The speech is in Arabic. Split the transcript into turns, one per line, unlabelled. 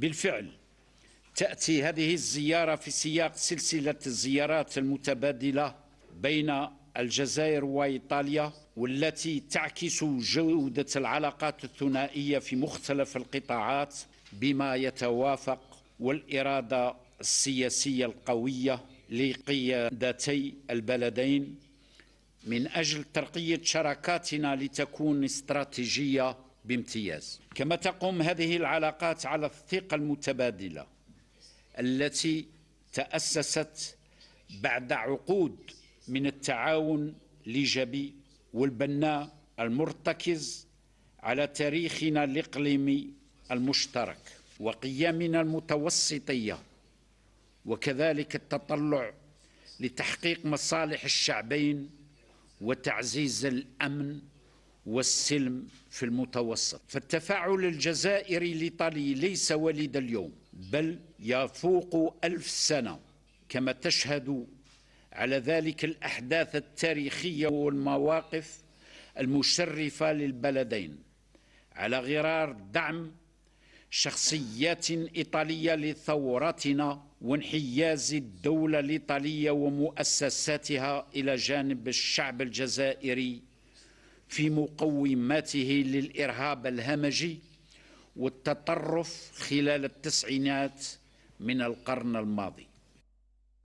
بالفعل تأتي هذه الزيارة في سياق سلسلة الزيارات المتبادلة بين الجزائر وإيطاليا والتي تعكس جودة العلاقات الثنائية في مختلف القطاعات بما يتوافق والإرادة السياسية القوية لقيادتي البلدين من أجل ترقية شراكاتنا لتكون استراتيجية بامتياز كما تقوم هذه العلاقات على الثقة المتبادلة التي تأسست بعد عقود من التعاون الإيجابي والبناء المرتكز على تاريخنا الإقليمي المشترك وقيمنا المتوسطية وكذلك التطلع لتحقيق مصالح الشعبين وتعزيز الأمن والسلم في المتوسط فالتفاعل الجزائري الإيطالي ليس وليد اليوم بل يفوق ألف سنة كما تشهد على ذلك الأحداث التاريخية والمواقف المشرفة للبلدين على غرار دعم شخصيات إيطالية لثورتنا وانحياز الدولة الإيطالية ومؤسساتها إلى جانب الشعب الجزائري في مقوماته للإرهاب الهمجي والتطرف خلال التسعينات من القرن الماضي